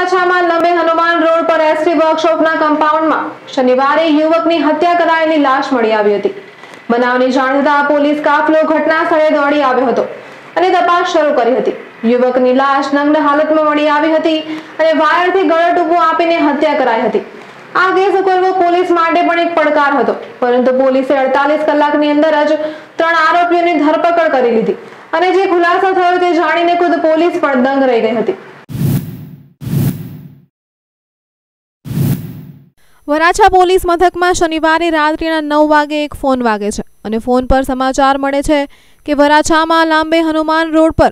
વરાછામાં Lambe Hanuman road પર ST વર્કશોપના કમ્પાઉન્ડમાં શનિવારે યુવકની હત્યા કરાયેલી લાશ મળી આવી હતી બનાવની જાણ થતા પોલીસ કાફલો ઘટના સ્થળે દોડી આવ્યો હતો અને તપાસ શરૂ કરી હતી યુવકની લાશ નગ્ન હાલતમાં મળી આવી હતી અને વાયરથી ગળે ટૂંકું આપીને હત્યા કરાઈ હતી આ કેસ ઉકેલવો પોલીસ માટે પણ એક પડકાર હતો પરંતુ પોલીસે અડતાલીસ કલાકની અંદર જ ત્રણ આરોપીઓની ધરપકડ કરી લીધી અને જે ખુલાસો થયો તે જાણીને ખુદ પોલીસ પણ દંગ રહી ગઈ હતી વરાછા પોલીસ મથકમાં શનિવારે રાત્રિના નવ વાગે એક ફોન વાગે છે અને ફોન પર સમાચાર મળે છે કે વરાછામાં લાંબે હનુમાન રોડ પર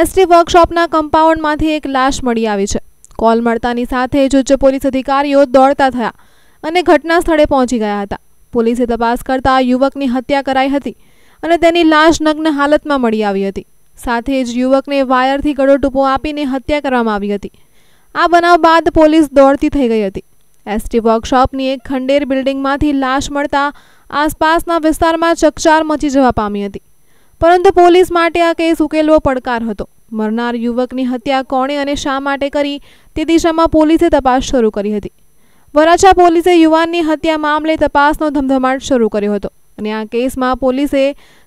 એસટી વર્કશોપના કમ્પાઉન્ડમાંથી એક લાશ મળી આવી છે કોલ મળતાની સાથે જ ઉચ્ચ પોલીસ અધિકારીઓ દોડતા થયા અને ઘટના સ્થળે પહોંચી ગયા હતા પોલીસે તપાસ કરતા યુવકની હત્યા કરાઈ હતી અને તેની લાશ નગ્ન હાલતમાં મળી આવી હતી સાથે જ યુવકને વાયરથી ગળો ટૂંપો આપીને હત્યા કરવામાં આવી હતી આ બનાવ બાદ પોલીસ દોડતી થઈ ગઈ હતી એસટી વર્કશોપની એક ખંડેર બિલ્ડિંગમાંથી લાશ મળતા આસપાસના વિસ્તારમાં ચકચાર મચી જવા પામી હતી પરંતુ પોલીસ માટે આ કેસ ઉકેલવો પડકાર હતો મરનાર યુવકની હત્યા કોણે અને શા માટે કરી તે દિશામાં પોલીસે તપાસ શરૂ કરી હતી વરાછા પોલીસે યુવાનની હત્યા મામલે તપાસનો ધમધમાટ શરૂ કર્યો હતો અને આ કેસમાં પોલીસે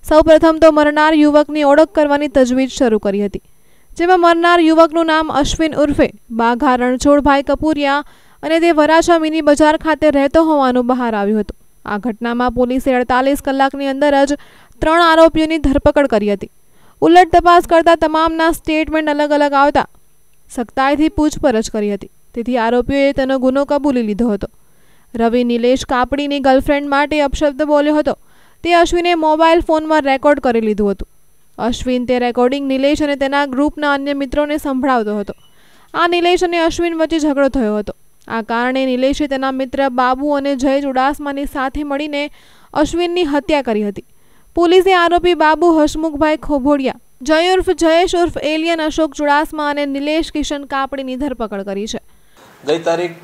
સૌપ્રથમ તો મરનાર યુવકની ઓળખ કરવાની તજવીજ શરૂ કરી હતી જેમાં મરનાર યુવકનું નામ અશ્વિન ઉર્ફે બાઘા રણછોડભાઈ કપૂરિયા અને તે વરાછા મિની બજાર ખાતે રહેતો હોવાનું બહાર આવ્યું હતું આ ઘટનામાં પોલીસે અડતાલીસ કલાકની અંદર જ ત્રણ આરોપીઓની ધરપકડ કરી હતી ઉલટ તપાસ કરતા તમામના સ્ટેટમેન્ટ અલગ અલગ આવતા સખ્તાઈથી પૂછપરછ કરી હતી તેથી આરોપીઓએ તેનો ગુનો કબૂલી લીધો હતો રવિ નિલેશ કાપડીની ગર્લફ્રેન્ડ માટે અપશબ્દ બોલ્યો હતો તે અશ્વિને મોબાઈલ ફોનમાં રેકોર્ડ કરી લીધું હતું અશ્વિન તે રેકોર્ડિંગ નિલેશ અને તેના ગ્રુપના અન્ય મિત્રોને સંભળાવતો હતો આ નિલેશ અને અશ્વિન વચ્ચે ઝઘડો થયો હતો આ કારણે નિલેશે તેના મિત્ર બાબુ અને જય ચુડાસમાની સાથે મળીને અશ્વિનની હત્યા કરી હતી પોલીસે આરોપી બાબુ હસમુખભાઈ ખોભોડિયા જય ઉર્ફ જયેશ ઉર્ફ એલિયન અશોક ચુડાસમા અને નિલેશ કિશન કાપડીની ધરપકડ કરી છે ગઈ તારીખ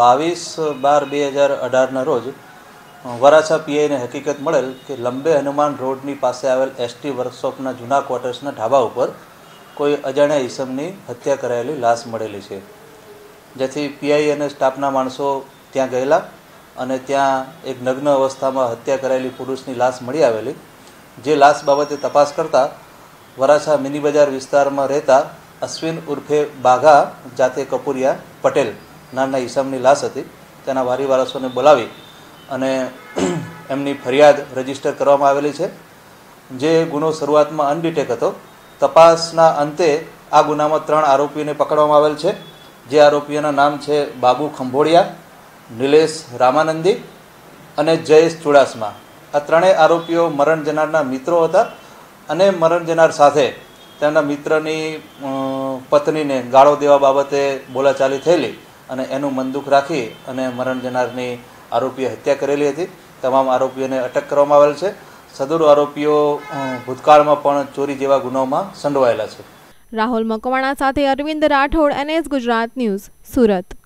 બાવીસ બાર બે હજાર અઢારના રોજ વરાછા પીઆઈને હકીકત મળેલ કે લંબે હનુમાન રોડની પાસે આવેલ એસટી વર્કશોપના જૂના ક્વાર્ટર્સના ઢાબા ઉપર કોઈ અજાણ્યા ઈસમની હત્યા કરાયેલી લાશ મળેલી છે જેથી પીઆઈ અને સ્ટાફના માણસો ત્યાં ગયેલા અને ત્યાં એક નગ્ન અવસ્થામાં હત્યા કરાયેલી પુરુષની લાશ મળી આવેલી જે લાશ બાબતે તપાસ કરતાં વરાછા મિની બજાર વિસ્તારમાં રહેતા અશ્વિન ઉર્ફે બાઘા જાતે કપૂરિયા પટેલ નામના ઈસામની લાશ હતી તેના વારી વારસોને બોલાવી અને એમની ફરિયાદ રજીસ્ટર કરવામાં આવેલી છે જે ગુનો શરૂઆતમાં અનડિટેક હતો તપાસના અંતે આ ગુનામાં ત્રણ આરોપીઓને પકડવામાં આવેલ છે જે આરોપીઓના નામ છે બાબુ ખંભોળિયા નિલેશ રામાનંદી અને જયેશ ચુડાસમા આ ત્રણેય આરોપીઓ મરણ જનારના મિત્રો હતા અને મરણ જનાર સાથે તેમના મિત્રની પત્નીને ગાળો દેવા બાબતે બોલાચાલી થયેલી અને એનું મનદુખ રાખી અને મરણ જનારની આરોપીએ હત્યા કરેલી હતી તમામ આરોપીઓને અટક કરવામાં આવેલ છે સદુર આરોપીઓ ભૂતકાળમાં પણ ચોરી જેવા ગુનામાં સંડોવાયેલા છે રાહુલ મકવાણા સાથે અરવિંદ રાઠોડ એનએસ ગુજરાત ન્યૂઝ સુરત